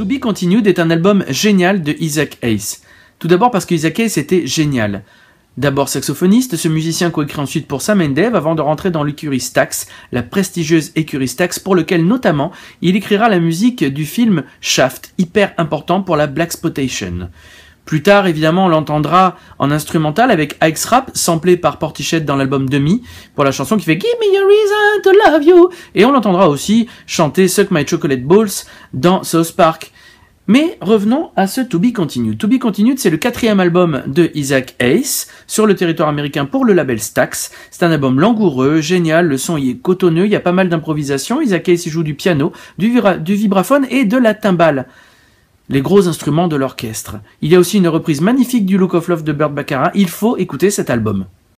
To Be Continued est un album génial de Isaac Hayes. Tout d'abord parce que Isaac Hayes était génial. D'abord saxophoniste, ce musicien coécrit ensuite pour Sam Dave avant de rentrer dans l'écurie Stax, la prestigieuse écurie Stax pour lequel notamment il écrira la musique du film Shaft, hyper important pour la Black Spotation. Plus tard, évidemment, on l'entendra en instrumental avec Ike's Rap, samplé par Portichette dans l'album Demi, pour la chanson qui fait Give me your reason to love you. Et on l'entendra aussi chanter Suck My Chocolate Balls dans South Park. Mais revenons à ce To Be Continued. To Be Continued, c'est le quatrième album de Isaac Hayes sur le territoire américain pour le label Stax. C'est un album langoureux, génial, le son y est cotonneux, il y a pas mal d'improvisation. Isaac Hayes y joue du piano, du vibraphone et de la timbale les gros instruments de l'orchestre. Il y a aussi une reprise magnifique du Look of Love de Burt Baccarat. Il faut écouter cet album.